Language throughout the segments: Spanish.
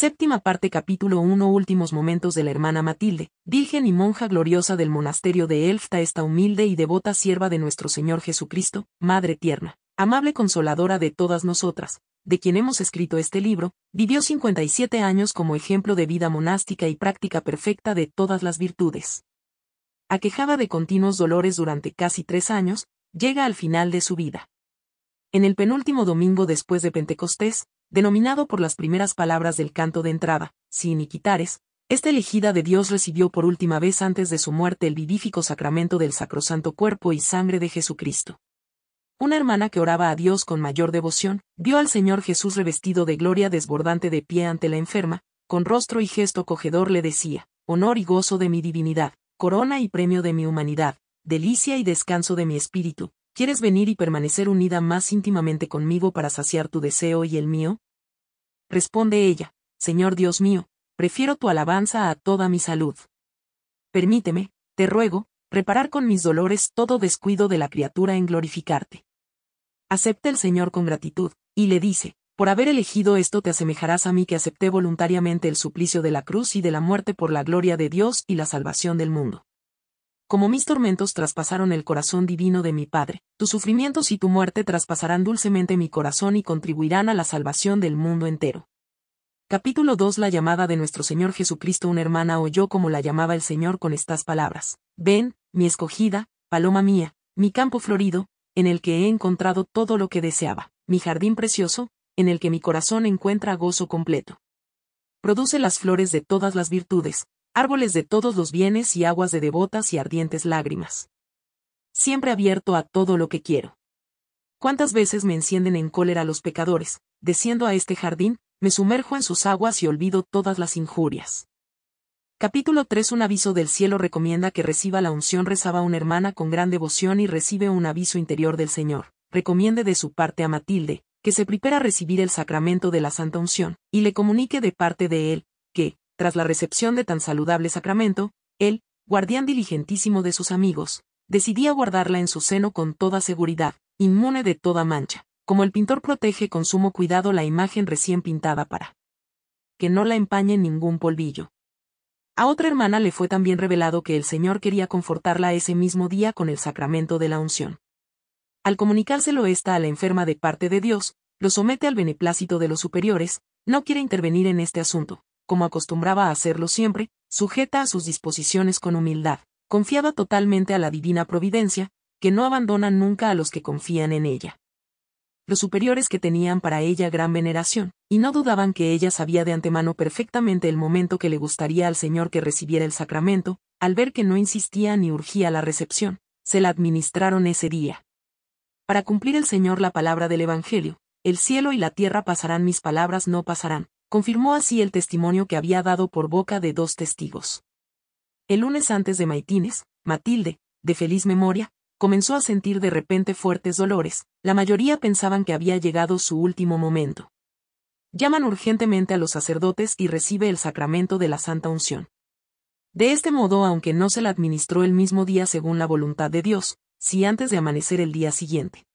Séptima parte capítulo 1 Últimos momentos de la hermana Matilde, virgen y monja gloriosa del monasterio de Elfta esta humilde y devota sierva de nuestro Señor Jesucristo, Madre tierna, amable consoladora de todas nosotras, de quien hemos escrito este libro, vivió 57 años como ejemplo de vida monástica y práctica perfecta de todas las virtudes. Aquejada de continuos dolores durante casi tres años, llega al final de su vida. En el penúltimo domingo después de Pentecostés, denominado por las primeras palabras del canto de entrada, si esta elegida de Dios recibió por última vez antes de su muerte el vivífico sacramento del sacrosanto cuerpo y sangre de Jesucristo. Una hermana que oraba a Dios con mayor devoción, vio al Señor Jesús revestido de gloria desbordante de pie ante la enferma, con rostro y gesto acogedor le decía, honor y gozo de mi divinidad, corona y premio de mi humanidad, delicia y descanso de mi espíritu, ¿Quieres venir y permanecer unida más íntimamente conmigo para saciar tu deseo y el mío? Responde ella, Señor Dios mío, prefiero tu alabanza a toda mi salud. Permíteme, te ruego, reparar con mis dolores todo descuido de la criatura en glorificarte. Acepta el Señor con gratitud, y le dice, por haber elegido esto te asemejarás a mí que acepté voluntariamente el suplicio de la cruz y de la muerte por la gloria de Dios y la salvación del mundo. Como mis tormentos traspasaron el corazón divino de mi Padre, tus sufrimientos y tu muerte traspasarán dulcemente mi corazón y contribuirán a la salvación del mundo entero. Capítulo 2 La llamada de nuestro Señor Jesucristo Una hermana oyó como la llamaba el Señor con estas palabras. Ven, mi escogida, paloma mía, mi campo florido, en el que he encontrado todo lo que deseaba, mi jardín precioso, en el que mi corazón encuentra gozo completo. Produce las flores de todas las virtudes, árboles de todos los bienes y aguas de devotas y ardientes lágrimas. Siempre abierto a todo lo que quiero. ¿Cuántas veces me encienden en cólera los pecadores? Desciendo a este jardín, me sumerjo en sus aguas y olvido todas las injurias. Capítulo 3 Un aviso del cielo recomienda que reciba la unción rezaba una hermana con gran devoción y recibe un aviso interior del Señor. Recomiende de su parte a Matilde, que se prepara a recibir el sacramento de la Santa Unción, y le comunique de parte de él, que, tras la recepción de tan saludable sacramento, él, guardián diligentísimo de sus amigos, decidía guardarla en su seno con toda seguridad, inmune de toda mancha, como el pintor protege con sumo cuidado la imagen recién pintada para que no la empañe ningún polvillo. A otra hermana le fue también revelado que el Señor quería confortarla ese mismo día con el sacramento de la unción. Al comunicárselo esta a la enferma de parte de Dios, lo somete al beneplácito de los superiores, no quiere intervenir en este asunto, como acostumbraba a hacerlo siempre, sujeta a sus disposiciones con humildad, confiada totalmente a la divina providencia, que no abandona nunca a los que confían en ella. Los superiores que tenían para ella gran veneración, y no dudaban que ella sabía de antemano perfectamente el momento que le gustaría al Señor que recibiera el sacramento, al ver que no insistía ni urgía la recepción, se la administraron ese día. Para cumplir el Señor la palabra del Evangelio, el cielo y la tierra pasarán mis palabras no pasarán, Confirmó así el testimonio que había dado por boca de dos testigos. El lunes antes de Maitines, Matilde, de feliz memoria, comenzó a sentir de repente fuertes dolores, la mayoría pensaban que había llegado su último momento. Llaman urgentemente a los sacerdotes y recibe el sacramento de la Santa Unción. De este modo, aunque no se la administró el mismo día según la voluntad de Dios, si antes de amanecer el día siguiente.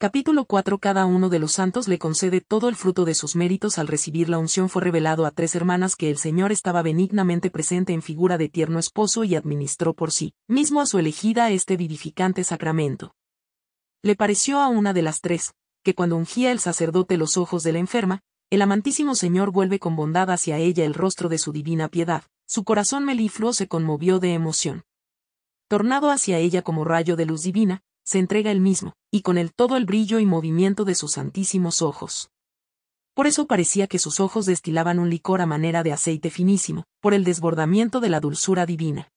Capítulo 4 Cada uno de los santos le concede todo el fruto de sus méritos al recibir la unción fue revelado a tres hermanas que el Señor estaba benignamente presente en figura de tierno esposo y administró por sí mismo a su elegida este vivificante sacramento. Le pareció a una de las tres, que cuando ungía el sacerdote los ojos de la enferma, el amantísimo Señor vuelve con bondad hacia ella el rostro de su divina piedad, su corazón melifluo se conmovió de emoción. Tornado hacia ella como rayo de luz divina, se entrega el mismo, y con él todo el brillo y movimiento de sus santísimos ojos. Por eso parecía que sus ojos destilaban un licor a manera de aceite finísimo, por el desbordamiento de la dulzura divina.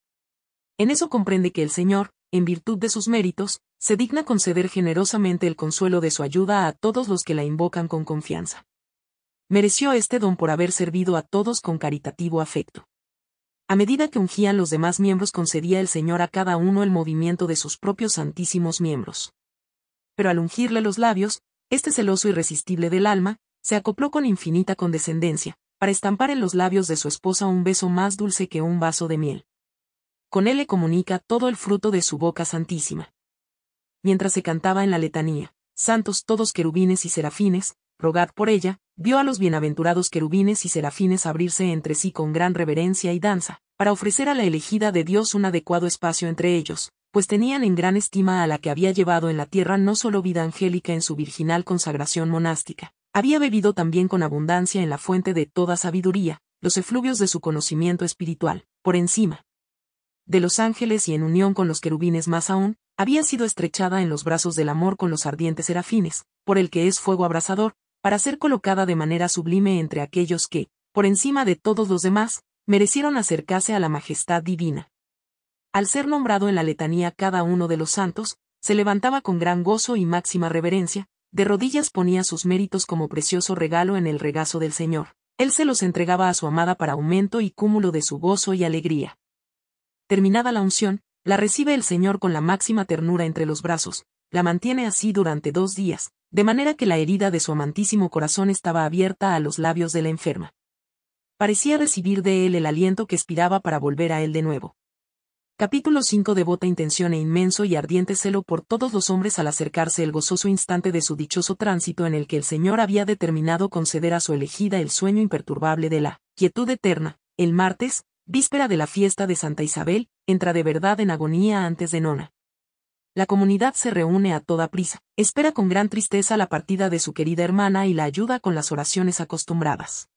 En eso comprende que el Señor, en virtud de sus méritos, se digna conceder generosamente el consuelo de su ayuda a todos los que la invocan con confianza. Mereció este don por haber servido a todos con caritativo afecto. A medida que ungían los demás miembros concedía el Señor a cada uno el movimiento de sus propios santísimos miembros. Pero al ungirle los labios, este celoso irresistible del alma, se acopló con infinita condescendencia, para estampar en los labios de su esposa un beso más dulce que un vaso de miel. Con él le comunica todo el fruto de su boca santísima. Mientras se cantaba en la letanía, santos todos querubines y serafines, rogad por ella, vio a los bienaventurados querubines y serafines abrirse entre sí con gran reverencia y danza, para ofrecer a la elegida de Dios un adecuado espacio entre ellos, pues tenían en gran estima a la que había llevado en la tierra no solo vida angélica en su virginal consagración monástica, había bebido también con abundancia en la fuente de toda sabiduría, los efluvios de su conocimiento espiritual, por encima de los ángeles y en unión con los querubines más aún, había sido estrechada en los brazos del amor con los ardientes serafines, por el que es fuego abrasador, para ser colocada de manera sublime entre aquellos que, por encima de todos los demás, merecieron acercarse a la majestad divina. Al ser nombrado en la letanía cada uno de los santos, se levantaba con gran gozo y máxima reverencia, de rodillas ponía sus méritos como precioso regalo en el regazo del Señor. Él se los entregaba a su amada para aumento y cúmulo de su gozo y alegría. Terminada la unción, la recibe el Señor con la máxima ternura entre los brazos, la mantiene así durante dos días, de manera que la herida de su amantísimo corazón estaba abierta a los labios de la enferma. Parecía recibir de él el aliento que expiraba para volver a él de nuevo. Capítulo 5 Devota intención e inmenso y ardiente celo por todos los hombres al acercarse el gozoso instante de su dichoso tránsito en el que el Señor había determinado conceder a su elegida el sueño imperturbable de la quietud eterna, el martes, víspera de la fiesta de Santa Isabel, entra de verdad en agonía antes de Nona. La comunidad se reúne a toda prisa, espera con gran tristeza la partida de su querida hermana y la ayuda con las oraciones acostumbradas.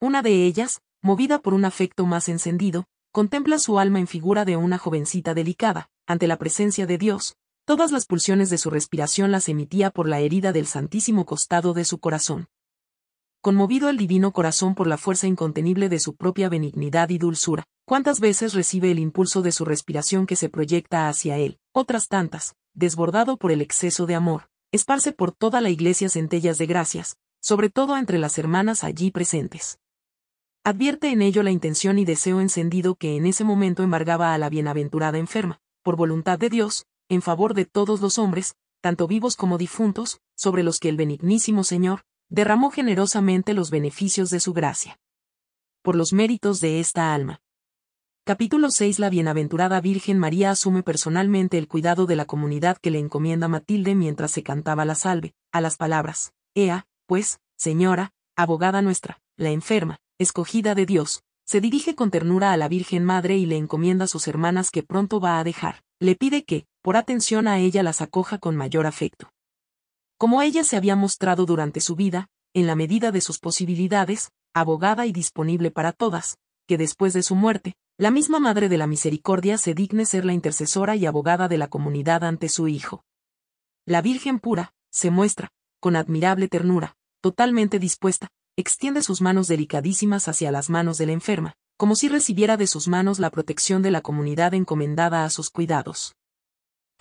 Una de ellas, movida por un afecto más encendido, contempla su alma en figura de una jovencita delicada, ante la presencia de Dios, todas las pulsiones de su respiración las emitía por la herida del santísimo costado de su corazón conmovido el divino corazón por la fuerza incontenible de su propia benignidad y dulzura, cuántas veces recibe el impulso de su respiración que se proyecta hacia él, otras tantas, desbordado por el exceso de amor, esparce por toda la iglesia centellas de gracias, sobre todo entre las hermanas allí presentes. Advierte en ello la intención y deseo encendido que en ese momento embargaba a la bienaventurada enferma, por voluntad de Dios, en favor de todos los hombres, tanto vivos como difuntos, sobre los que el benignísimo Señor, derramó generosamente los beneficios de su gracia. Por los méritos de esta alma. Capítulo 6 La bienaventurada Virgen María asume personalmente el cuidado de la comunidad que le encomienda Matilde mientras se cantaba la salve, a las palabras, Ea, pues, señora, abogada nuestra, la enferma, escogida de Dios, se dirige con ternura a la Virgen Madre y le encomienda a sus hermanas que pronto va a dejar, le pide que, por atención a ella, las acoja con mayor afecto como ella se había mostrado durante su vida, en la medida de sus posibilidades, abogada y disponible para todas, que después de su muerte, la misma Madre de la Misericordia se digne ser la intercesora y abogada de la comunidad ante su Hijo. La Virgen pura, se muestra, con admirable ternura, totalmente dispuesta, extiende sus manos delicadísimas hacia las manos de la enferma, como si recibiera de sus manos la protección de la comunidad encomendada a sus cuidados.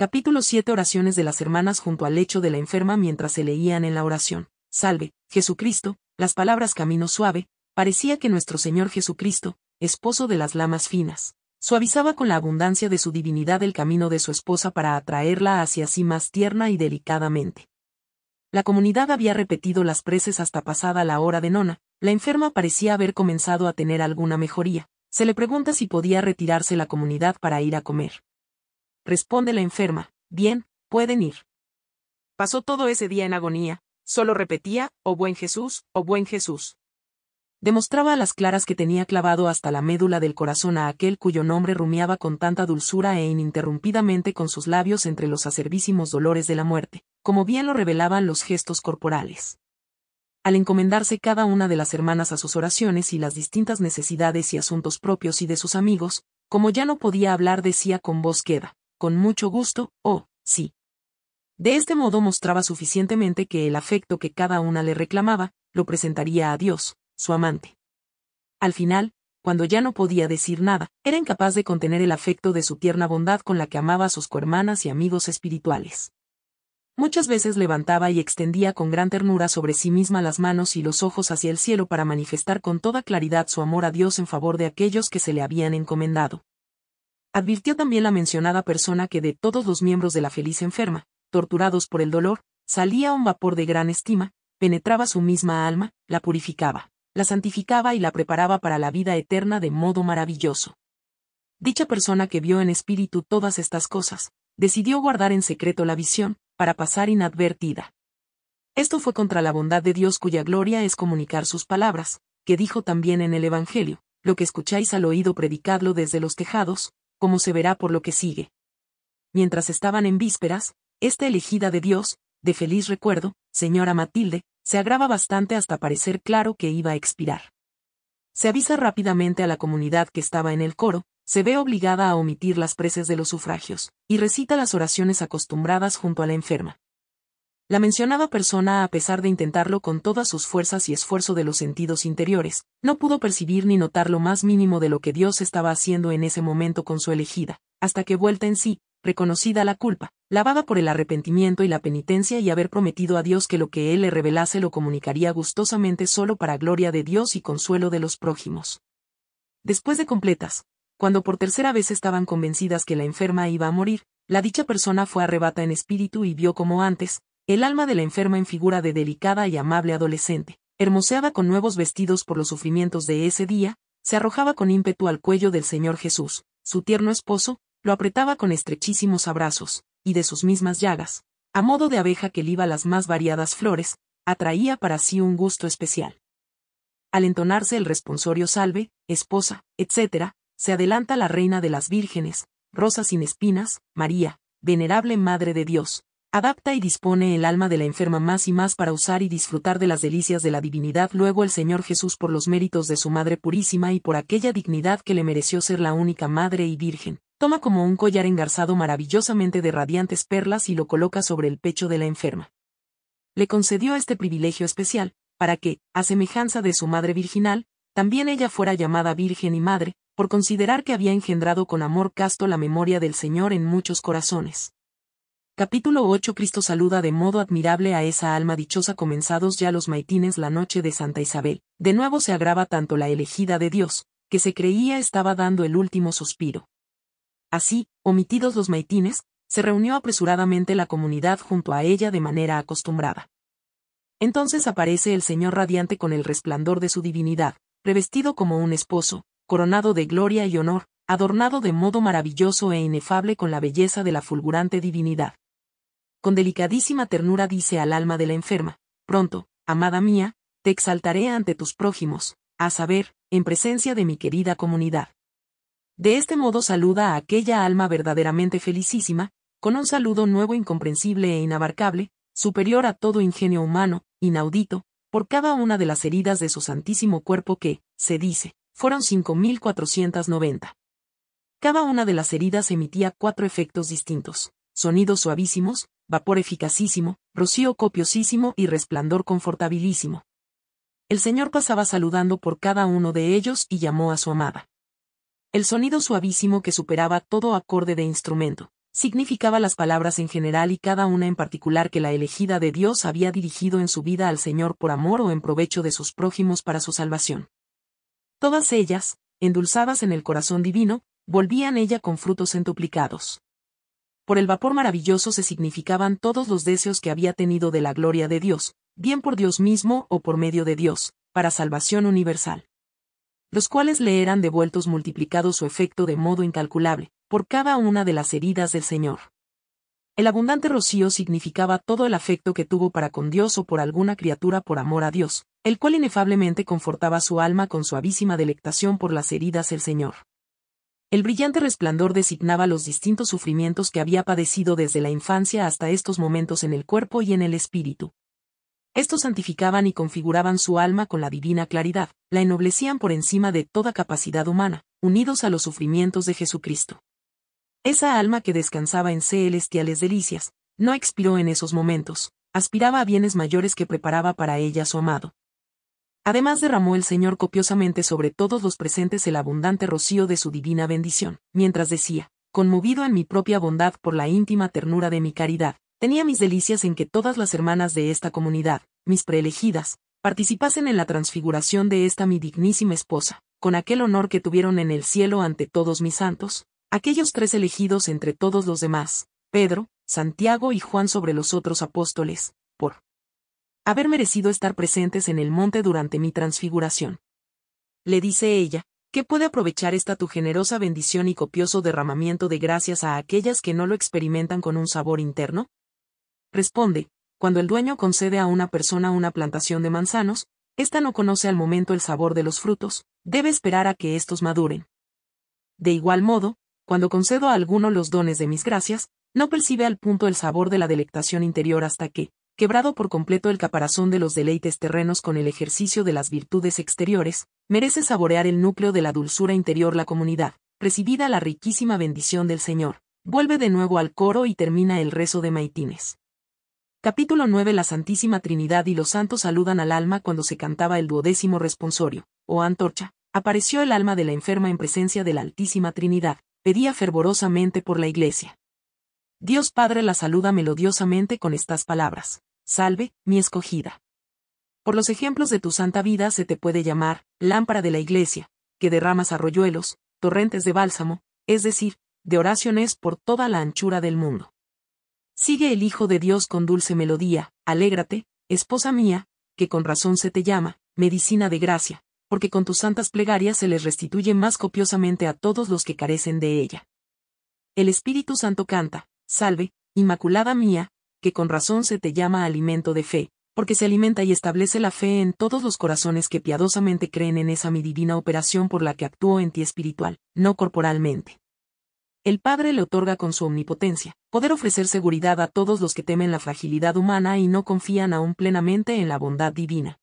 Capítulo 7 Oraciones de las hermanas junto al lecho de la enferma mientras se leían en la oración. Salve, Jesucristo, las palabras camino suave, parecía que nuestro Señor Jesucristo, esposo de las lamas finas, suavizaba con la abundancia de su divinidad el camino de su esposa para atraerla hacia sí más tierna y delicadamente. La comunidad había repetido las preces hasta pasada la hora de nona, la enferma parecía haber comenzado a tener alguna mejoría. Se le pregunta si podía retirarse la comunidad para ir a comer responde la enferma, bien, pueden ir. Pasó todo ese día en agonía, solo repetía, oh buen Jesús, oh buen Jesús. Demostraba a las claras que tenía clavado hasta la médula del corazón a aquel cuyo nombre rumiaba con tanta dulzura e ininterrumpidamente con sus labios entre los acerbísimos dolores de la muerte, como bien lo revelaban los gestos corporales. Al encomendarse cada una de las hermanas a sus oraciones y las distintas necesidades y asuntos propios y de sus amigos, como ya no podía hablar decía con voz queda, con mucho gusto, oh, sí. De este modo mostraba suficientemente que el afecto que cada una le reclamaba, lo presentaría a Dios, su amante. Al final, cuando ya no podía decir nada, era incapaz de contener el afecto de su tierna bondad con la que amaba a sus cohermanas y amigos espirituales. Muchas veces levantaba y extendía con gran ternura sobre sí misma las manos y los ojos hacia el cielo para manifestar con toda claridad su amor a Dios en favor de aquellos que se le habían encomendado. Advirtió también la mencionada persona que de todos los miembros de la feliz enferma, torturados por el dolor, salía un vapor de gran estima, penetraba su misma alma, la purificaba, la santificaba y la preparaba para la vida eterna de modo maravilloso. Dicha persona que vio en espíritu todas estas cosas, decidió guardar en secreto la visión, para pasar inadvertida. Esto fue contra la bondad de Dios cuya gloria es comunicar sus palabras, que dijo también en el Evangelio, lo que escucháis al oído predicadlo desde los tejados, como se verá por lo que sigue. Mientras estaban en vísperas, esta elegida de Dios, de feliz recuerdo, señora Matilde, se agrava bastante hasta parecer claro que iba a expirar. Se avisa rápidamente a la comunidad que estaba en el coro, se ve obligada a omitir las preces de los sufragios, y recita las oraciones acostumbradas junto a la enferma. La mencionada persona, a pesar de intentarlo con todas sus fuerzas y esfuerzo de los sentidos interiores, no pudo percibir ni notar lo más mínimo de lo que Dios estaba haciendo en ese momento con su elegida, hasta que vuelta en sí, reconocida la culpa, lavada por el arrepentimiento y la penitencia y haber prometido a Dios que lo que Él le revelase lo comunicaría gustosamente solo para gloria de Dios y consuelo de los prójimos. Después de completas, cuando por tercera vez estaban convencidas que la enferma iba a morir, la dicha persona fue arrebata en espíritu y vio como antes, el alma de la enferma en figura de delicada y amable adolescente, hermoseada con nuevos vestidos por los sufrimientos de ese día, se arrojaba con ímpetu al cuello del Señor Jesús, su tierno esposo, lo apretaba con estrechísimos abrazos, y de sus mismas llagas, a modo de abeja que liba las más variadas flores, atraía para sí un gusto especial. Al entonarse el responsorio salve, esposa, etc., se adelanta la reina de las vírgenes, rosa sin espinas, María, venerable Madre de Dios, Adapta y dispone el alma de la enferma más y más para usar y disfrutar de las delicias de la divinidad. Luego el Señor Jesús por los méritos de su Madre Purísima y por aquella dignidad que le mereció ser la única Madre y Virgen, toma como un collar engarzado maravillosamente de radiantes perlas y lo coloca sobre el pecho de la enferma. Le concedió este privilegio especial, para que, a semejanza de su Madre Virginal, también ella fuera llamada Virgen y Madre, por considerar que había engendrado con amor casto la memoria del Señor en muchos corazones. Capítulo 8 Cristo saluda de modo admirable a esa alma dichosa comenzados ya los maitines la noche de Santa Isabel. De nuevo se agrava tanto la elegida de Dios, que se creía estaba dando el último suspiro. Así, omitidos los maitines, se reunió apresuradamente la comunidad junto a ella de manera acostumbrada. Entonces aparece el Señor radiante con el resplandor de su divinidad, revestido como un esposo, coronado de gloria y honor, adornado de modo maravilloso e inefable con la belleza de la fulgurante divinidad con delicadísima ternura dice al alma de la enferma, pronto, amada mía, te exaltaré ante tus prójimos, a saber, en presencia de mi querida comunidad. De este modo saluda a aquella alma verdaderamente felicísima, con un saludo nuevo incomprensible e inabarcable, superior a todo ingenio humano, inaudito, por cada una de las heridas de su santísimo cuerpo que, se dice, fueron 5.490. Cada una de las heridas emitía cuatro efectos distintos, sonidos suavísimos, vapor eficacísimo, rocío copiosísimo y resplandor confortabilísimo. El señor pasaba saludando por cada uno de ellos y llamó a su amada. El sonido suavísimo que superaba todo acorde de instrumento, significaba las palabras en general y cada una en particular que la elegida de Dios había dirigido en su vida al Señor por amor o en provecho de sus prójimos para su salvación. Todas ellas, endulzadas en el corazón divino, volvían ella con frutos entuplicados por el vapor maravilloso se significaban todos los deseos que había tenido de la gloria de Dios, bien por Dios mismo o por medio de Dios, para salvación universal. Los cuales le eran devueltos multiplicado su efecto de modo incalculable, por cada una de las heridas del Señor. El abundante rocío significaba todo el afecto que tuvo para con Dios o por alguna criatura por amor a Dios, el cual inefablemente confortaba su alma con suavísima delectación por las heridas del Señor. El brillante resplandor designaba los distintos sufrimientos que había padecido desde la infancia hasta estos momentos en el cuerpo y en el espíritu. Estos santificaban y configuraban su alma con la divina claridad, la ennoblecían por encima de toda capacidad humana, unidos a los sufrimientos de Jesucristo. Esa alma que descansaba en celestiales delicias, no expiró en esos momentos, aspiraba a bienes mayores que preparaba para ella su amado. Además derramó el Señor copiosamente sobre todos los presentes el abundante rocío de su divina bendición, mientras decía, conmovido en mi propia bondad por la íntima ternura de mi caridad, tenía mis delicias en que todas las hermanas de esta comunidad, mis preelegidas, participasen en la transfiguración de esta mi dignísima esposa, con aquel honor que tuvieron en el cielo ante todos mis santos, aquellos tres elegidos entre todos los demás, Pedro, Santiago y Juan sobre los otros apóstoles, por haber merecido estar presentes en el monte durante mi transfiguración. Le dice ella, ¿qué puede aprovechar esta tu generosa bendición y copioso derramamiento de gracias a aquellas que no lo experimentan con un sabor interno? Responde, cuando el dueño concede a una persona una plantación de manzanos, ésta no conoce al momento el sabor de los frutos, debe esperar a que estos maduren. De igual modo, cuando concedo a alguno los dones de mis gracias, no percibe al punto el sabor de la delectación interior hasta que, quebrado por completo el caparazón de los deleites terrenos con el ejercicio de las virtudes exteriores, merece saborear el núcleo de la dulzura interior la comunidad, recibida la riquísima bendición del Señor. Vuelve de nuevo al coro y termina el rezo de Maitines. Capítulo 9 La Santísima Trinidad y los santos saludan al alma cuando se cantaba el duodécimo responsorio, o oh antorcha. Apareció el alma de la enferma en presencia de la Altísima Trinidad, pedía fervorosamente por la iglesia. Dios Padre la saluda melodiosamente con estas palabras. Salve, mi escogida. Por los ejemplos de tu santa vida se te puede llamar, lámpara de la iglesia, que derramas arroyuelos, torrentes de bálsamo, es decir, de oraciones por toda la anchura del mundo. Sigue el Hijo de Dios con dulce melodía, alégrate, esposa mía, que con razón se te llama, medicina de gracia, porque con tus santas plegarias se les restituye más copiosamente a todos los que carecen de ella. El Espíritu Santo canta, salve, Inmaculada mía, que con razón se te llama alimento de fe, porque se alimenta y establece la fe en todos los corazones que piadosamente creen en esa mi divina operación por la que actúo en ti espiritual, no corporalmente. El Padre le otorga con su omnipotencia, poder ofrecer seguridad a todos los que temen la fragilidad humana y no confían aún plenamente en la bondad divina.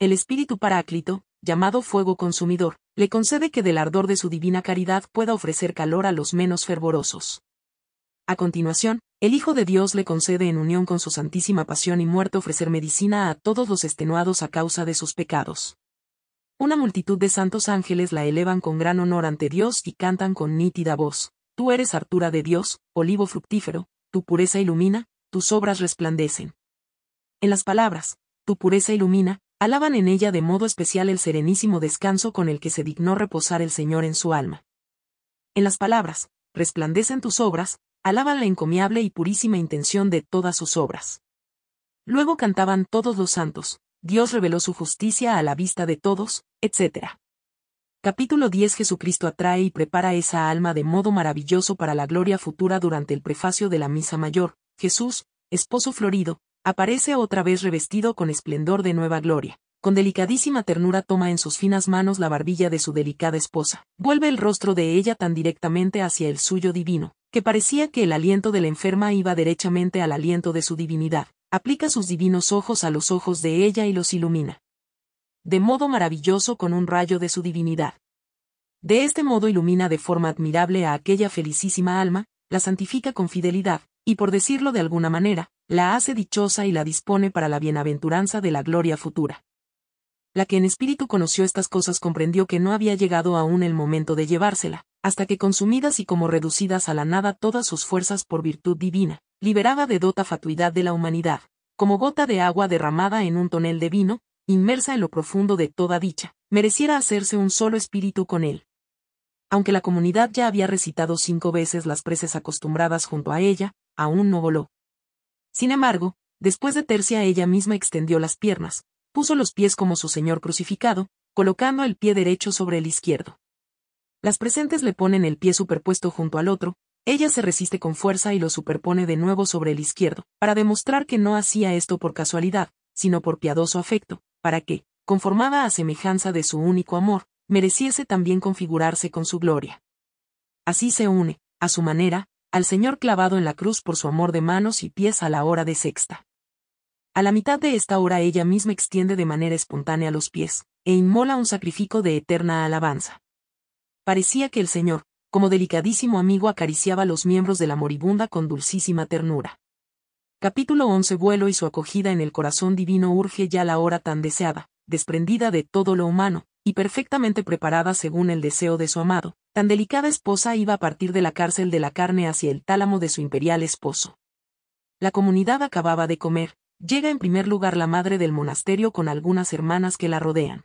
El Espíritu Paráclito, llamado fuego consumidor, le concede que del ardor de su divina caridad pueda ofrecer calor a los menos fervorosos. A continuación, el Hijo de Dios le concede en unión con su santísima pasión y muerte ofrecer medicina a todos los extenuados a causa de sus pecados. Una multitud de santos ángeles la elevan con gran honor ante Dios y cantan con nítida voz, Tú eres Artura de Dios, olivo fructífero, tu pureza ilumina, tus obras resplandecen. En las palabras, tu pureza ilumina, alaban en ella de modo especial el serenísimo descanso con el que se dignó reposar el Señor en su alma. En las palabras, resplandecen tus obras, alaban la encomiable y purísima intención de todas sus obras. Luego cantaban todos los santos, Dios reveló su justicia a la vista de todos, etc. Capítulo 10 Jesucristo atrae y prepara esa alma de modo maravilloso para la gloria futura durante el prefacio de la Misa Mayor. Jesús, esposo florido, aparece otra vez revestido con esplendor de nueva gloria. Con delicadísima ternura toma en sus finas manos la barbilla de su delicada esposa. Vuelve el rostro de ella tan directamente hacia el suyo divino, que parecía que el aliento de la enferma iba derechamente al aliento de su divinidad, aplica sus divinos ojos a los ojos de ella y los ilumina. De modo maravilloso con un rayo de su divinidad. De este modo ilumina de forma admirable a aquella felicísima alma, la santifica con fidelidad, y por decirlo de alguna manera, la hace dichosa y la dispone para la bienaventuranza de la gloria futura. La que en espíritu conoció estas cosas comprendió que no había llegado aún el momento de llevársela, hasta que consumidas y como reducidas a la nada todas sus fuerzas por virtud divina, liberada de dota fatuidad de la humanidad, como gota de agua derramada en un tonel de vino, inmersa en lo profundo de toda dicha, mereciera hacerse un solo espíritu con él. Aunque la comunidad ya había recitado cinco veces las preces acostumbradas junto a ella, aún no voló. Sin embargo, después de tercia ella misma extendió las piernas, puso los pies como su Señor crucificado, colocando el pie derecho sobre el izquierdo. Las presentes le ponen el pie superpuesto junto al otro, ella se resiste con fuerza y lo superpone de nuevo sobre el izquierdo, para demostrar que no hacía esto por casualidad, sino por piadoso afecto, para que, conformada a semejanza de su único amor, mereciese también configurarse con su gloria. Así se une, a su manera, al Señor clavado en la cruz por su amor de manos y pies a la hora de sexta. A la mitad de esta hora ella misma extiende de manera espontánea los pies, e inmola un sacrificio de eterna alabanza. Parecía que el señor, como delicadísimo amigo, acariciaba los miembros de la moribunda con dulcísima ternura. Capítulo 11 Vuelo y su acogida en el corazón divino urge ya la hora tan deseada, desprendida de todo lo humano, y perfectamente preparada según el deseo de su amado, tan delicada esposa iba a partir de la cárcel de la carne hacia el tálamo de su imperial esposo. La comunidad acababa de comer, llega en primer lugar la madre del monasterio con algunas hermanas que la rodean.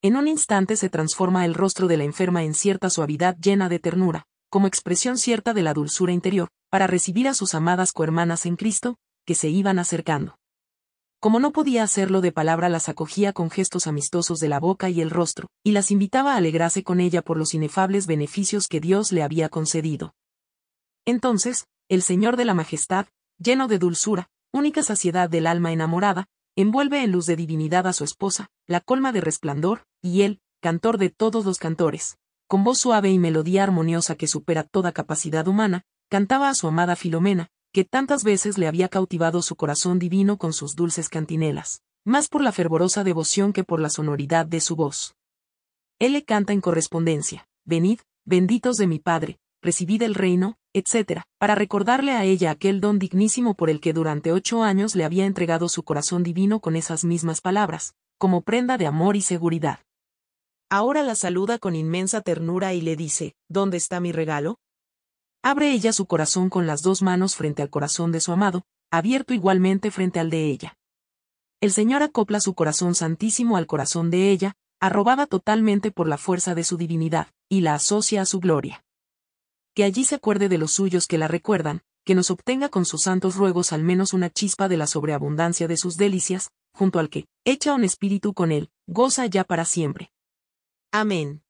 En un instante se transforma el rostro de la enferma en cierta suavidad llena de ternura, como expresión cierta de la dulzura interior, para recibir a sus amadas cohermanas en Cristo, que se iban acercando. Como no podía hacerlo de palabra, las acogía con gestos amistosos de la boca y el rostro, y las invitaba a alegrarse con ella por los inefables beneficios que Dios le había concedido. Entonces, el Señor de la Majestad, lleno de dulzura, única saciedad del alma enamorada, envuelve en luz de divinidad a su esposa, la colma de resplandor, y él, cantor de todos los cantores, con voz suave y melodía armoniosa que supera toda capacidad humana, cantaba a su amada Filomena, que tantas veces le había cautivado su corazón divino con sus dulces cantinelas, más por la fervorosa devoción que por la sonoridad de su voz. Él le canta en correspondencia, Venid, benditos de mi Padre, recibid el reino, Etcétera, para recordarle a ella aquel don dignísimo por el que durante ocho años le había entregado su corazón divino con esas mismas palabras, como prenda de amor y seguridad. Ahora la saluda con inmensa ternura y le dice, ¿Dónde está mi regalo? Abre ella su corazón con las dos manos frente al corazón de su amado, abierto igualmente frente al de ella. El Señor acopla su corazón santísimo al corazón de ella, arrobada totalmente por la fuerza de su divinidad, y la asocia a su gloria que allí se acuerde de los suyos que la recuerdan, que nos obtenga con sus santos ruegos al menos una chispa de la sobreabundancia de sus delicias, junto al que, echa un espíritu con él, goza ya para siempre. Amén.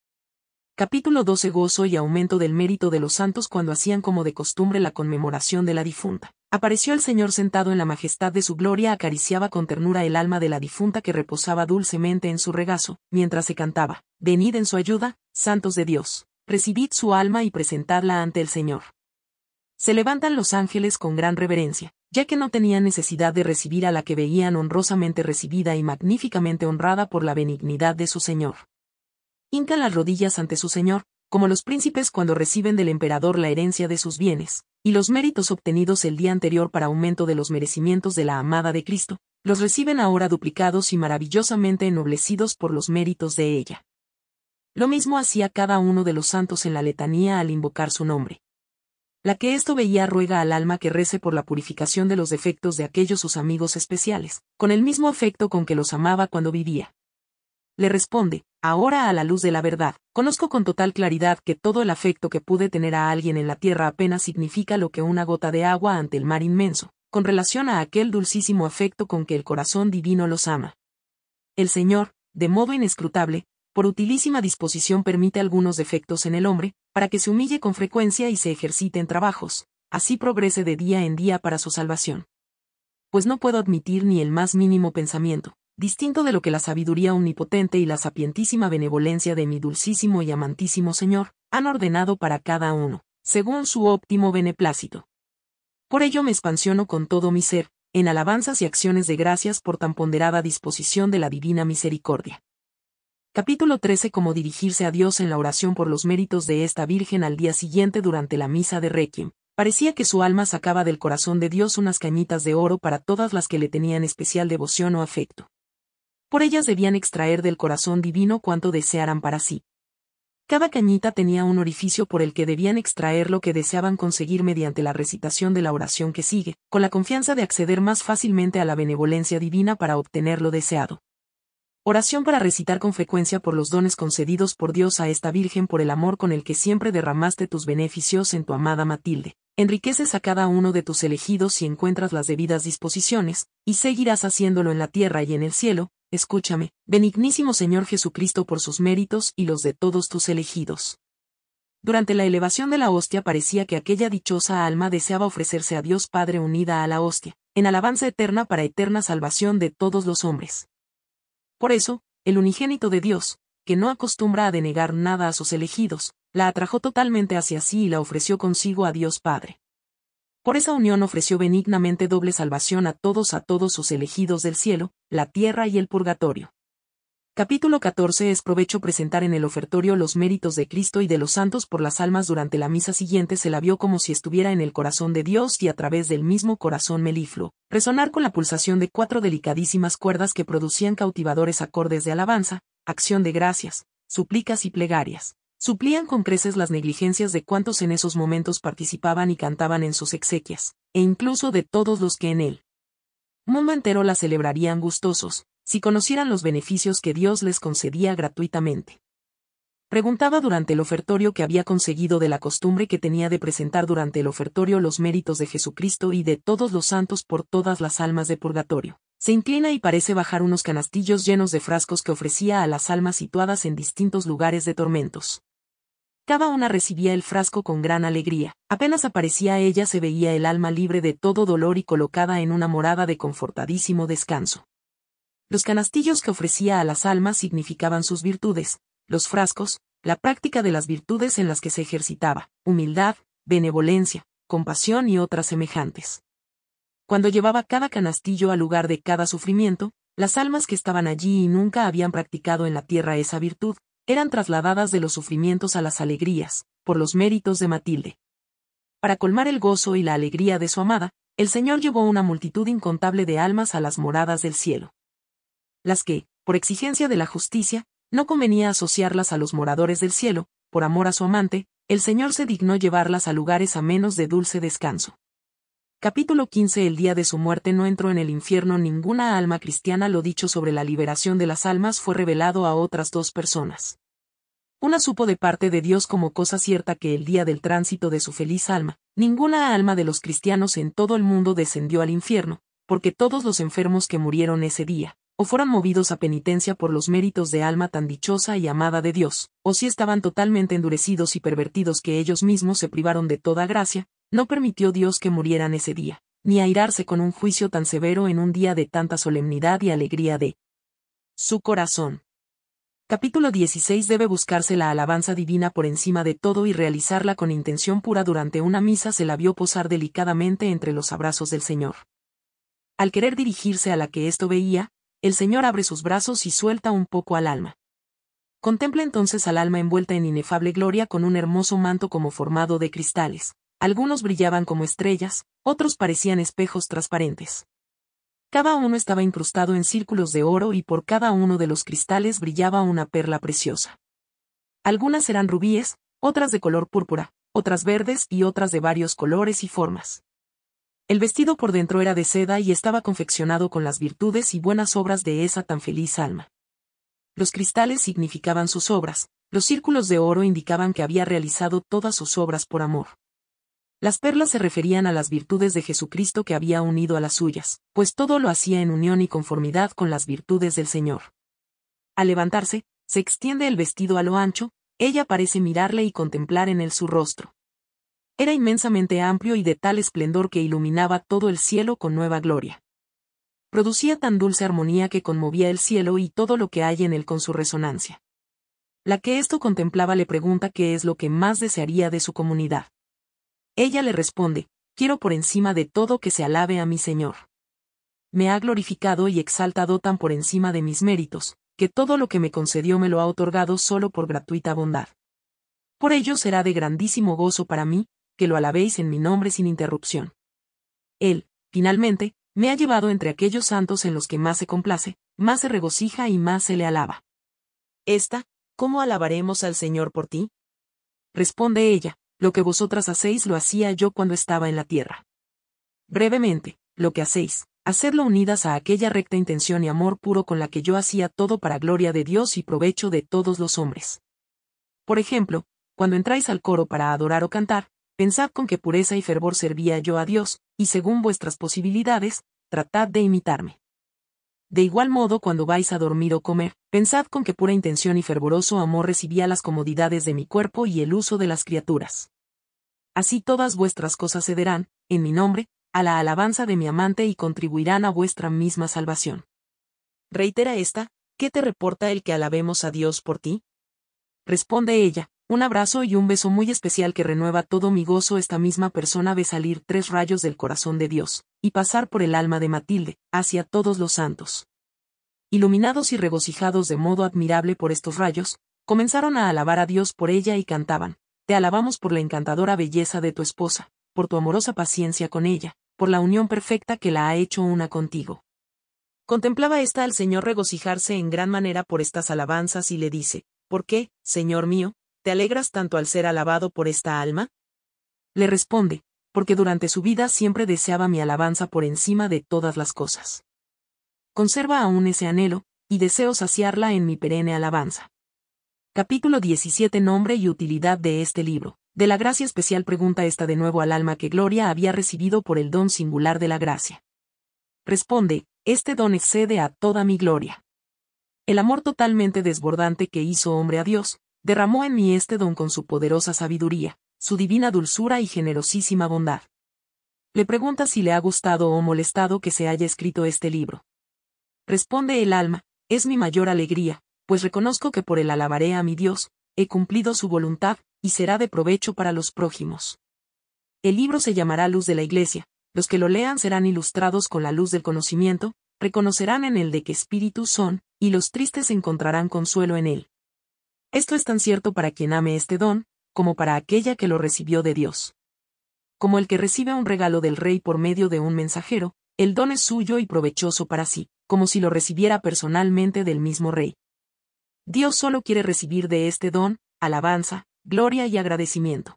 Capítulo 12 Gozo y aumento del mérito de los santos cuando hacían como de costumbre la conmemoración de la difunta. Apareció el Señor sentado en la majestad de su gloria, acariciaba con ternura el alma de la difunta que reposaba dulcemente en su regazo, mientras se cantaba, Venid en su ayuda, santos de Dios recibid su alma y presentadla ante el Señor. Se levantan los ángeles con gran reverencia, ya que no tenían necesidad de recibir a la que veían honrosamente recibida y magníficamente honrada por la benignidad de su Señor. Hincan las rodillas ante su Señor, como los príncipes cuando reciben del emperador la herencia de sus bienes, y los méritos obtenidos el día anterior para aumento de los merecimientos de la amada de Cristo, los reciben ahora duplicados y maravillosamente ennoblecidos por los méritos de ella. Lo mismo hacía cada uno de los santos en la letanía al invocar su nombre. La que esto veía ruega al alma que rece por la purificación de los defectos de aquellos sus amigos especiales, con el mismo afecto con que los amaba cuando vivía. Le responde, ahora a la luz de la verdad, conozco con total claridad que todo el afecto que pude tener a alguien en la tierra apenas significa lo que una gota de agua ante el mar inmenso, con relación a aquel dulcísimo afecto con que el corazón divino los ama. El Señor, de modo inescrutable, por utilísima disposición permite algunos defectos en el hombre, para que se humille con frecuencia y se ejercite en trabajos, así progrese de día en día para su salvación. Pues no puedo admitir ni el más mínimo pensamiento, distinto de lo que la sabiduría omnipotente y la sapientísima benevolencia de mi dulcísimo y amantísimo Señor, han ordenado para cada uno, según su óptimo beneplácito. Por ello me expansiono con todo mi ser, en alabanzas y acciones de gracias por tan ponderada disposición de la divina misericordia. Capítulo 13 Cómo dirigirse a Dios en la oración por los méritos de esta Virgen al día siguiente durante la misa de Requiem. Parecía que su alma sacaba del corazón de Dios unas cañitas de oro para todas las que le tenían especial devoción o afecto. Por ellas debían extraer del corazón divino cuanto desearan para sí. Cada cañita tenía un orificio por el que debían extraer lo que deseaban conseguir mediante la recitación de la oración que sigue, con la confianza de acceder más fácilmente a la benevolencia divina para obtener lo deseado. Oración para recitar con frecuencia por los dones concedidos por Dios a esta Virgen por el amor con el que siempre derramaste tus beneficios en tu amada Matilde. Enriqueces a cada uno de tus elegidos si encuentras las debidas disposiciones, y seguirás haciéndolo en la tierra y en el cielo, escúchame, benignísimo Señor Jesucristo por sus méritos y los de todos tus elegidos. Durante la elevación de la hostia parecía que aquella dichosa alma deseaba ofrecerse a Dios Padre unida a la hostia, en alabanza eterna para eterna salvación de todos los hombres. Por eso, el unigénito de Dios, que no acostumbra a denegar nada a sus elegidos, la atrajo totalmente hacia sí y la ofreció consigo a Dios Padre. Por esa unión ofreció benignamente doble salvación a todos a todos sus elegidos del cielo, la tierra y el purgatorio. Capítulo 14 Es provecho presentar en el ofertorio los méritos de Cristo y de los santos por las almas durante la misa siguiente se la vio como si estuviera en el corazón de Dios y a través del mismo corazón melifluo, resonar con la pulsación de cuatro delicadísimas cuerdas que producían cautivadores acordes de alabanza, acción de gracias, súplicas y plegarias. Suplían con creces las negligencias de cuantos en esos momentos participaban y cantaban en sus exequias, e incluso de todos los que en él mundo entero la celebrarían gustosos, si conocieran los beneficios que Dios les concedía gratuitamente. Preguntaba durante el ofertorio que había conseguido de la costumbre que tenía de presentar durante el ofertorio los méritos de Jesucristo y de todos los santos por todas las almas de purgatorio. Se inclina y parece bajar unos canastillos llenos de frascos que ofrecía a las almas situadas en distintos lugares de tormentos. Cada una recibía el frasco con gran alegría. Apenas aparecía ella se veía el alma libre de todo dolor y colocada en una morada de confortadísimo descanso. Los canastillos que ofrecía a las almas significaban sus virtudes, los frascos, la práctica de las virtudes en las que se ejercitaba, humildad, benevolencia, compasión y otras semejantes. Cuando llevaba cada canastillo al lugar de cada sufrimiento, las almas que estaban allí y nunca habían practicado en la tierra esa virtud, eran trasladadas de los sufrimientos a las alegrías, por los méritos de Matilde. Para colmar el gozo y la alegría de su amada, el Señor llevó una multitud incontable de almas a las moradas del cielo las que, por exigencia de la justicia, no convenía asociarlas a los moradores del cielo, por amor a su amante, el Señor se dignó llevarlas a lugares a menos de dulce descanso. Capítulo 15 El día de su muerte no entró en el infierno ninguna alma cristiana lo dicho sobre la liberación de las almas fue revelado a otras dos personas. Una supo de parte de Dios como cosa cierta que el día del tránsito de su feliz alma, ninguna alma de los cristianos en todo el mundo descendió al infierno, porque todos los enfermos que murieron ese día, o fueran movidos a penitencia por los méritos de alma tan dichosa y amada de Dios, o si estaban totalmente endurecidos y pervertidos que ellos mismos se privaron de toda gracia, no permitió Dios que murieran ese día, ni airarse con un juicio tan severo en un día de tanta solemnidad y alegría de su corazón. Capítulo 16 debe buscarse la alabanza divina por encima de todo y realizarla con intención pura durante una misa se la vio posar delicadamente entre los abrazos del Señor. Al querer dirigirse a la que esto veía, el Señor abre sus brazos y suelta un poco al alma. Contempla entonces al alma envuelta en inefable gloria con un hermoso manto como formado de cristales. Algunos brillaban como estrellas, otros parecían espejos transparentes. Cada uno estaba incrustado en círculos de oro y por cada uno de los cristales brillaba una perla preciosa. Algunas eran rubíes, otras de color púrpura, otras verdes y otras de varios colores y formas. El vestido por dentro era de seda y estaba confeccionado con las virtudes y buenas obras de esa tan feliz alma. Los cristales significaban sus obras, los círculos de oro indicaban que había realizado todas sus obras por amor. Las perlas se referían a las virtudes de Jesucristo que había unido a las suyas, pues todo lo hacía en unión y conformidad con las virtudes del Señor. Al levantarse, se extiende el vestido a lo ancho, ella parece mirarle y contemplar en él su rostro. Era inmensamente amplio y de tal esplendor que iluminaba todo el cielo con nueva gloria. Producía tan dulce armonía que conmovía el cielo y todo lo que hay en él con su resonancia. La que esto contemplaba le pregunta qué es lo que más desearía de su comunidad. Ella le responde, quiero por encima de todo que se alabe a mi Señor. Me ha glorificado y exaltado tan por encima de mis méritos, que todo lo que me concedió me lo ha otorgado solo por gratuita bondad. Por ello será de grandísimo gozo para mí, que lo alabéis en mi nombre sin interrupción. Él, finalmente, me ha llevado entre aquellos santos en los que más se complace, más se regocija y más se le alaba. Esta, ¿cómo alabaremos al Señor por ti? Responde ella, lo que vosotras hacéis lo hacía yo cuando estaba en la tierra. Brevemente, lo que hacéis, hacerlo unidas a aquella recta intención y amor puro con la que yo hacía todo para gloria de Dios y provecho de todos los hombres. Por ejemplo, cuando entráis al coro para adorar o cantar, Pensad con qué pureza y fervor servía yo a Dios, y según vuestras posibilidades, tratad de imitarme. De igual modo cuando vais a dormir o comer, pensad con qué pura intención y fervoroso amor recibía las comodidades de mi cuerpo y el uso de las criaturas. Así todas vuestras cosas cederán, en mi nombre, a la alabanza de mi amante y contribuirán a vuestra misma salvación. Reitera esta, ¿qué te reporta el que alabemos a Dios por ti? Responde ella, un abrazo y un beso muy especial que renueva todo mi gozo. Esta misma persona ve salir tres rayos del corazón de Dios, y pasar por el alma de Matilde, hacia todos los santos. Iluminados y regocijados de modo admirable por estos rayos, comenzaron a alabar a Dios por ella y cantaban, Te alabamos por la encantadora belleza de tu esposa, por tu amorosa paciencia con ella, por la unión perfecta que la ha hecho una contigo. Contemplaba ésta al Señor regocijarse en gran manera por estas alabanzas y le dice, ¿Por qué, Señor mío, ¿te alegras tanto al ser alabado por esta alma? Le responde, porque durante su vida siempre deseaba mi alabanza por encima de todas las cosas. Conserva aún ese anhelo, y deseo saciarla en mi perenne alabanza. Capítulo 17 Nombre y utilidad de este libro. De la gracia especial pregunta esta de nuevo al alma que Gloria había recibido por el don singular de la gracia. Responde, este don excede a toda mi gloria. El amor totalmente desbordante que hizo hombre a Dios, derramó en mí este don con su poderosa sabiduría, su divina dulzura y generosísima bondad. Le pregunta si le ha gustado o molestado que se haya escrito este libro. Responde el alma, es mi mayor alegría, pues reconozco que por el alabaré a mi Dios, he cumplido su voluntad, y será de provecho para los prójimos. El libro se llamará Luz de la Iglesia, los que lo lean serán ilustrados con la luz del conocimiento, reconocerán en él de qué espíritu son, y los tristes encontrarán consuelo en él. Esto es tan cierto para quien ame este don, como para aquella que lo recibió de Dios. Como el que recibe un regalo del rey por medio de un mensajero, el don es suyo y provechoso para sí, como si lo recibiera personalmente del mismo rey. Dios solo quiere recibir de este don, alabanza, gloria y agradecimiento.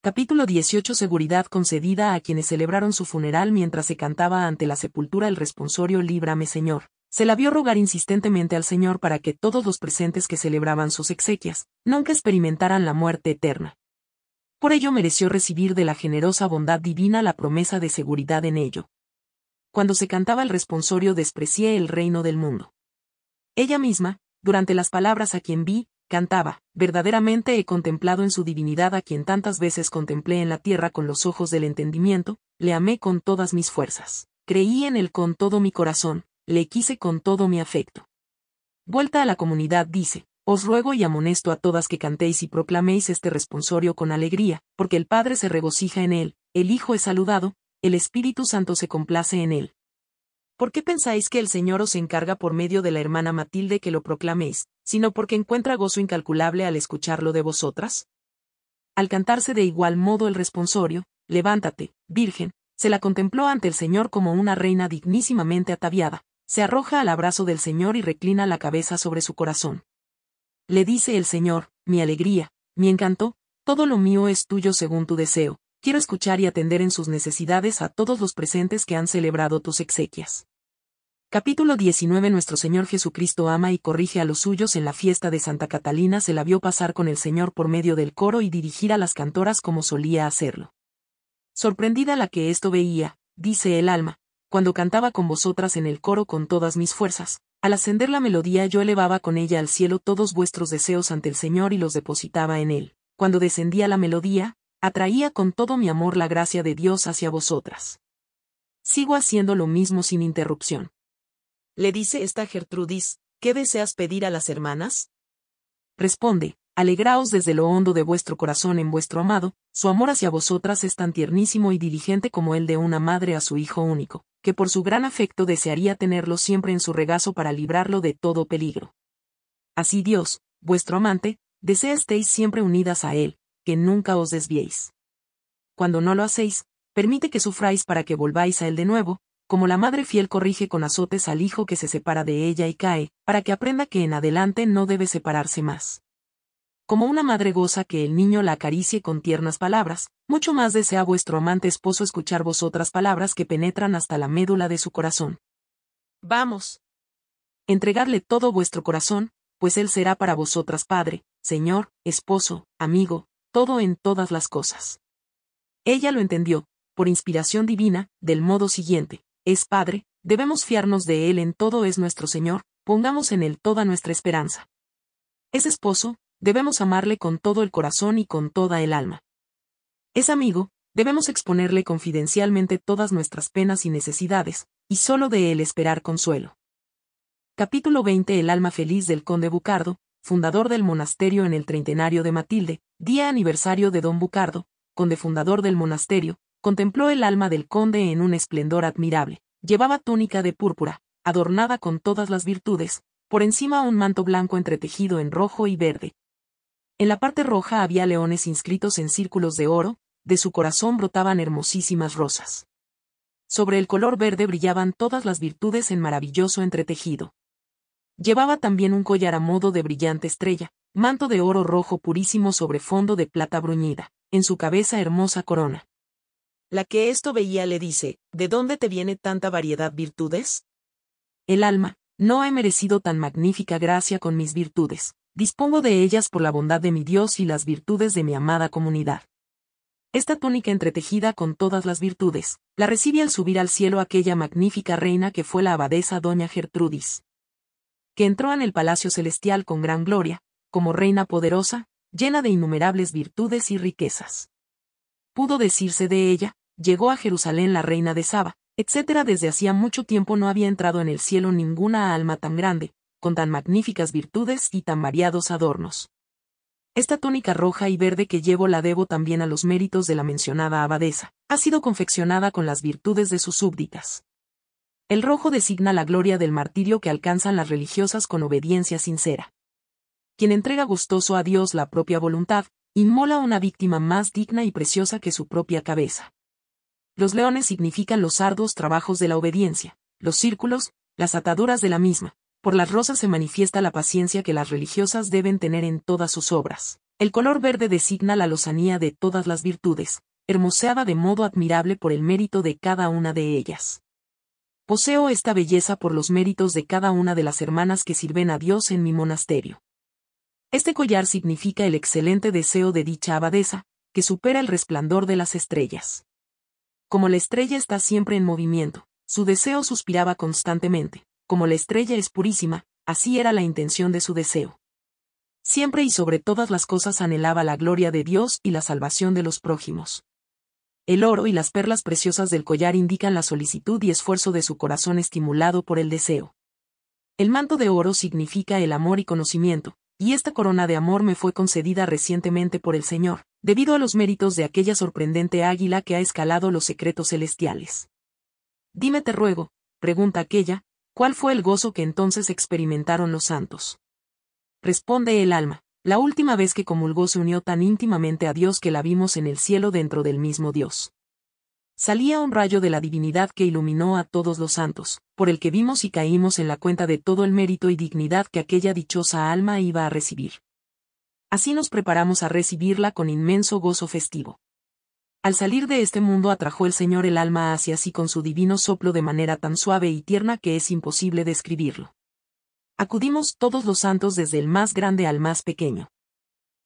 Capítulo 18 Seguridad concedida a quienes celebraron su funeral mientras se cantaba ante la sepultura el responsorio Líbrame Señor, se la vio rogar insistentemente al Señor para que todos los presentes que celebraban sus exequias nunca experimentaran la muerte eterna. Por ello mereció recibir de la generosa bondad divina la promesa de seguridad en ello. Cuando se cantaba el responsorio desprecié el reino del mundo. Ella misma, durante las palabras a quien vi, cantaba, verdaderamente he contemplado en su divinidad a quien tantas veces contemplé en la tierra con los ojos del entendimiento, le amé con todas mis fuerzas, creí en él con todo mi corazón, le quise con todo mi afecto. Vuelta a la comunidad dice, os ruego y amonesto a todas que cantéis y proclaméis este responsorio con alegría, porque el Padre se regocija en él, el Hijo es saludado, el Espíritu Santo se complace en él. ¿Por qué pensáis que el Señor os encarga por medio de la hermana Matilde que lo proclaméis, sino porque encuentra gozo incalculable al escucharlo de vosotras? Al cantarse de igual modo el responsorio, levántate, Virgen, se la contempló ante el Señor como una reina dignísimamente ataviada, se arroja al abrazo del Señor y reclina la cabeza sobre su corazón. Le dice el Señor, mi alegría, mi encanto, todo lo mío es tuyo según tu deseo, quiero escuchar y atender en sus necesidades a todos los presentes que han celebrado tus exequias. Capítulo 19 Nuestro Señor Jesucristo ama y corrige a los suyos en la fiesta de Santa Catalina se la vio pasar con el Señor por medio del coro y dirigir a las cantoras como solía hacerlo. Sorprendida la que esto veía, dice el alma, cuando cantaba con vosotras en el coro con todas mis fuerzas, al ascender la melodía yo elevaba con ella al cielo todos vuestros deseos ante el Señor y los depositaba en él. Cuando descendía la melodía, atraía con todo mi amor la gracia de Dios hacia vosotras. Sigo haciendo lo mismo sin interrupción. Le dice esta Gertrudis, ¿qué deseas pedir a las hermanas? Responde, alegraos desde lo hondo de vuestro corazón en vuestro amado, su amor hacia vosotras es tan tiernísimo y diligente como el de una madre a su hijo único que por su gran afecto desearía tenerlo siempre en su regazo para librarlo de todo peligro. Así Dios, vuestro amante, desea estéis siempre unidas a Él, que nunca os desviéis. Cuando no lo hacéis, permite que sufráis para que volváis a Él de nuevo, como la madre fiel corrige con azotes al hijo que se separa de ella y cae, para que aprenda que en adelante no debe separarse más como una madre goza que el niño la acaricie con tiernas palabras, mucho más desea vuestro amante esposo escuchar vosotras palabras que penetran hasta la médula de su corazón. Vamos. —Entregarle todo vuestro corazón, pues él será para vosotras padre, señor, esposo, amigo, todo en todas las cosas. Ella lo entendió, por inspiración divina, del modo siguiente, es padre, debemos fiarnos de él en todo es nuestro señor, pongamos en él toda nuestra esperanza. Es esposo, debemos amarle con todo el corazón y con toda el alma. Es amigo, debemos exponerle confidencialmente todas nuestras penas y necesidades, y solo de él esperar consuelo. Capítulo 20 El alma feliz del conde Bucardo, fundador del monasterio en el treintenario de Matilde, día aniversario de don Bucardo, conde fundador del monasterio, contempló el alma del conde en un esplendor admirable. Llevaba túnica de púrpura, adornada con todas las virtudes, por encima un manto blanco entretejido en rojo y verde, en la parte roja había leones inscritos en círculos de oro, de su corazón brotaban hermosísimas rosas. Sobre el color verde brillaban todas las virtudes en maravilloso entretejido. Llevaba también un collar a modo de brillante estrella, manto de oro rojo purísimo sobre fondo de plata bruñida, en su cabeza hermosa corona. La que esto veía le dice, ¿de dónde te viene tanta variedad virtudes? El alma, no he merecido tan magnífica gracia con mis virtudes, Dispongo de ellas por la bondad de mi Dios y las virtudes de mi amada comunidad. Esta túnica entretejida con todas las virtudes, la recibe al subir al cielo aquella magnífica reina que fue la abadesa doña Gertrudis, que entró en el palacio celestial con gran gloria, como reina poderosa, llena de innumerables virtudes y riquezas. Pudo decirse de ella, llegó a Jerusalén la reina de Saba, etc. Desde hacía mucho tiempo no había entrado en el cielo ninguna alma tan grande, con tan magníficas virtudes y tan variados adornos. Esta túnica roja y verde que llevo la debo también a los méritos de la mencionada abadesa, ha sido confeccionada con las virtudes de sus súbditas. El rojo designa la gloria del martirio que alcanzan las religiosas con obediencia sincera. Quien entrega gustoso a Dios la propia voluntad, inmola a una víctima más digna y preciosa que su propia cabeza. Los leones significan los arduos trabajos de la obediencia, los círculos, las ataduras de la misma, por las rosas se manifiesta la paciencia que las religiosas deben tener en todas sus obras. El color verde designa la lozanía de todas las virtudes, hermoseada de modo admirable por el mérito de cada una de ellas. Poseo esta belleza por los méritos de cada una de las hermanas que sirven a Dios en mi monasterio. Este collar significa el excelente deseo de dicha abadesa, que supera el resplandor de las estrellas. Como la estrella está siempre en movimiento, su deseo suspiraba constantemente, como la estrella es purísima, así era la intención de su deseo. Siempre y sobre todas las cosas anhelaba la gloria de Dios y la salvación de los prójimos. El oro y las perlas preciosas del collar indican la solicitud y esfuerzo de su corazón estimulado por el deseo. El manto de oro significa el amor y conocimiento, y esta corona de amor me fue concedida recientemente por el Señor, debido a los méritos de aquella sorprendente águila que ha escalado los secretos celestiales. Dime te ruego, pregunta aquella, ¿Cuál fue el gozo que entonces experimentaron los santos? Responde el alma, la última vez que comulgó se unió tan íntimamente a Dios que la vimos en el cielo dentro del mismo Dios. Salía un rayo de la divinidad que iluminó a todos los santos, por el que vimos y caímos en la cuenta de todo el mérito y dignidad que aquella dichosa alma iba a recibir. Así nos preparamos a recibirla con inmenso gozo festivo. Al salir de este mundo atrajo el Señor el alma hacia sí con su divino soplo de manera tan suave y tierna que es imposible describirlo. Acudimos todos los santos desde el más grande al más pequeño.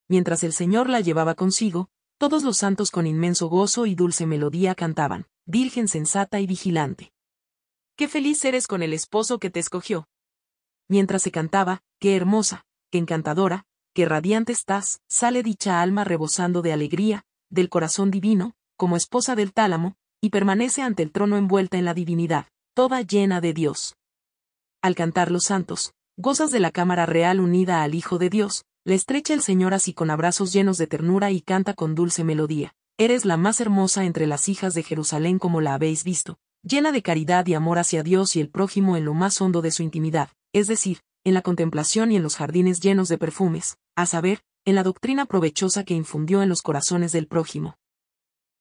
Mientras el Señor la llevaba consigo, todos los santos con inmenso gozo y dulce melodía cantaban, Virgen sensata y vigilante. Qué feliz eres con el esposo que te escogió. Mientras se cantaba, qué hermosa, qué encantadora, qué radiante estás, sale dicha alma rebosando de alegría, del corazón divino, como esposa del tálamo, y permanece ante el trono envuelta en la divinidad, toda llena de Dios. Al cantar los santos, gozas de la cámara real unida al Hijo de Dios, Le estrecha el Señor así con abrazos llenos de ternura y canta con dulce melodía. Eres la más hermosa entre las hijas de Jerusalén como la habéis visto, llena de caridad y amor hacia Dios y el prójimo en lo más hondo de su intimidad, es decir, en la contemplación y en los jardines llenos de perfumes, a saber, en la doctrina provechosa que infundió en los corazones del prójimo.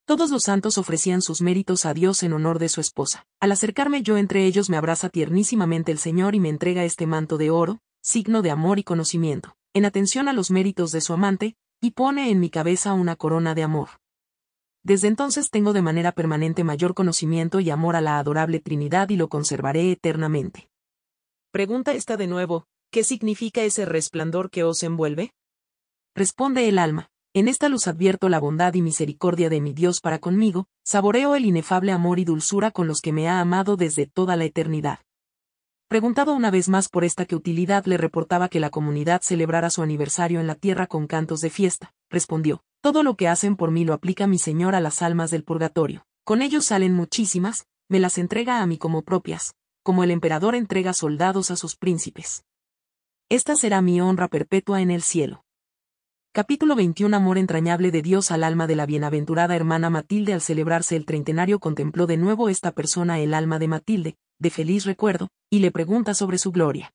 Todos los santos ofrecían sus méritos a Dios en honor de su esposa. Al acercarme yo entre ellos me abraza tiernísimamente el Señor y me entrega este manto de oro, signo de amor y conocimiento, en atención a los méritos de su amante, y pone en mi cabeza una corona de amor. Desde entonces tengo de manera permanente mayor conocimiento y amor a la adorable Trinidad y lo conservaré eternamente. Pregunta esta de nuevo, ¿qué significa ese resplandor que os envuelve? Responde el alma, en esta luz advierto la bondad y misericordia de mi Dios para conmigo, saboreo el inefable amor y dulzura con los que me ha amado desde toda la eternidad. Preguntado una vez más por esta que utilidad le reportaba que la comunidad celebrara su aniversario en la tierra con cantos de fiesta, respondió, todo lo que hacen por mí lo aplica mi Señor a las almas del purgatorio. Con ellos salen muchísimas, me las entrega a mí como propias, como el emperador entrega soldados a sus príncipes. Esta será mi honra perpetua en el cielo. Capítulo 21 Amor entrañable de Dios al alma de la bienaventurada hermana Matilde Al celebrarse el treintenario contempló de nuevo esta persona el alma de Matilde, de feliz recuerdo, y le pregunta sobre su gloria.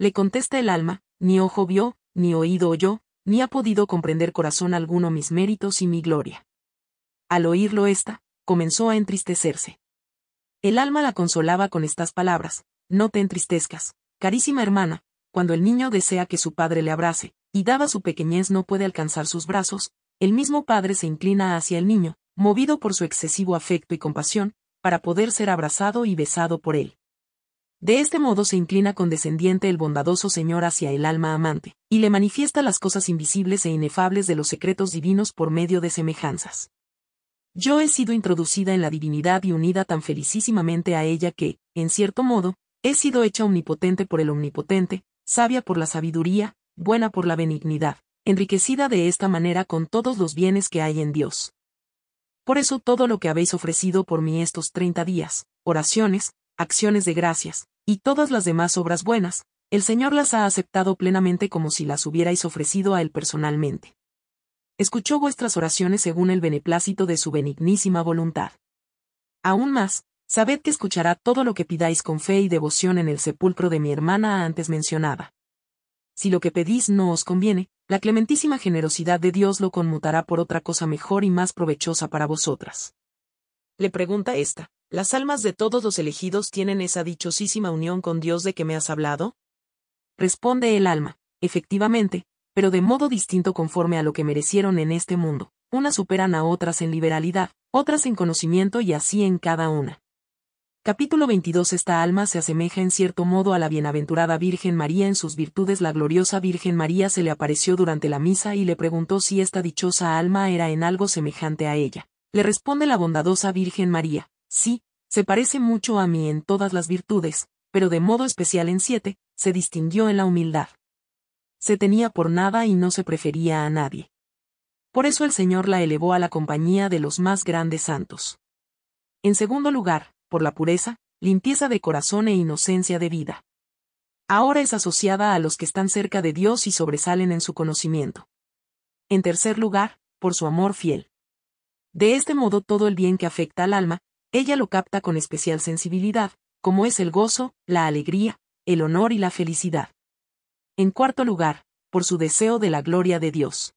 Le contesta el alma, ni ojo vio, ni oído oyó, ni ha podido comprender corazón alguno mis méritos y mi gloria. Al oírlo ésta, comenzó a entristecerse. El alma la consolaba con estas palabras, no te entristezcas, carísima hermana, cuando el niño desea que su padre le abrace, y dada su pequeñez no puede alcanzar sus brazos, el mismo padre se inclina hacia el niño, movido por su excesivo afecto y compasión, para poder ser abrazado y besado por él. De este modo se inclina condescendiente el bondadoso Señor hacia el alma amante, y le manifiesta las cosas invisibles e inefables de los secretos divinos por medio de semejanzas. Yo he sido introducida en la divinidad y unida tan felicísimamente a ella que, en cierto modo, he sido hecha omnipotente por el omnipotente, sabia por la sabiduría, buena por la benignidad, enriquecida de esta manera con todos los bienes que hay en Dios. Por eso todo lo que habéis ofrecido por mí estos treinta días, oraciones, acciones de gracias, y todas las demás obras buenas, el Señor las ha aceptado plenamente como si las hubierais ofrecido a Él personalmente. Escuchó vuestras oraciones según el beneplácito de su benignísima voluntad. Aún más, Sabed que escuchará todo lo que pidáis con fe y devoción en el sepulcro de mi hermana antes mencionada. Si lo que pedís no os conviene, la clementísima generosidad de Dios lo conmutará por otra cosa mejor y más provechosa para vosotras. Le pregunta esta, ¿las almas de todos los elegidos tienen esa dichosísima unión con Dios de que me has hablado? Responde el alma, efectivamente, pero de modo distinto conforme a lo que merecieron en este mundo. Unas superan a otras en liberalidad, otras en conocimiento y así en cada una. Capítulo 22 Esta alma se asemeja en cierto modo a la bienaventurada Virgen María en sus virtudes. La gloriosa Virgen María se le apareció durante la misa y le preguntó si esta dichosa alma era en algo semejante a ella. Le responde la bondadosa Virgen María, sí, se parece mucho a mí en todas las virtudes, pero de modo especial en siete, se distinguió en la humildad. Se tenía por nada y no se prefería a nadie. Por eso el Señor la elevó a la compañía de los más grandes santos. En segundo lugar, por la pureza, limpieza de corazón e inocencia de vida. Ahora es asociada a los que están cerca de Dios y sobresalen en su conocimiento. En tercer lugar, por su amor fiel. De este modo todo el bien que afecta al alma, ella lo capta con especial sensibilidad, como es el gozo, la alegría, el honor y la felicidad. En cuarto lugar, por su deseo de la gloria de Dios.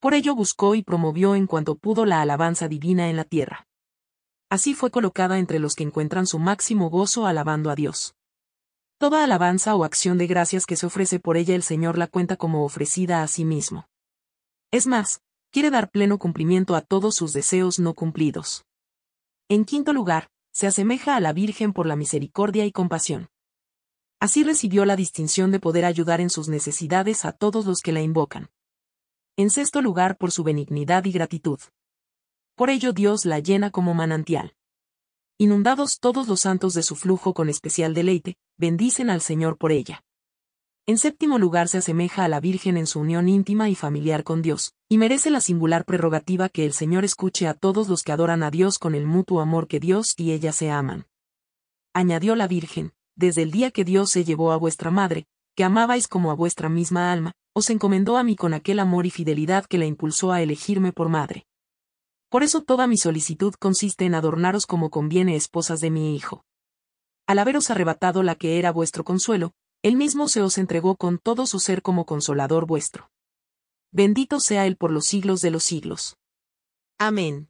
Por ello buscó y promovió en cuanto pudo la alabanza divina en la tierra así fue colocada entre los que encuentran su máximo gozo alabando a Dios. Toda alabanza o acción de gracias que se ofrece por ella el Señor la cuenta como ofrecida a sí mismo. Es más, quiere dar pleno cumplimiento a todos sus deseos no cumplidos. En quinto lugar, se asemeja a la Virgen por la misericordia y compasión. Así recibió la distinción de poder ayudar en sus necesidades a todos los que la invocan. En sexto lugar por su benignidad y gratitud por ello Dios la llena como manantial. Inundados todos los santos de su flujo con especial deleite, bendicen al Señor por ella. En séptimo lugar se asemeja a la Virgen en su unión íntima y familiar con Dios, y merece la singular prerrogativa que el Señor escuche a todos los que adoran a Dios con el mutuo amor que Dios y ella se aman. Añadió la Virgen, desde el día que Dios se llevó a vuestra madre, que amabais como a vuestra misma alma, os encomendó a mí con aquel amor y fidelidad que la impulsó a elegirme por madre. Por eso toda mi solicitud consiste en adornaros como conviene esposas de mi hijo. Al haberos arrebatado la que era vuestro consuelo, él mismo se os entregó con todo su ser como consolador vuestro. Bendito sea él por los siglos de los siglos. Amén.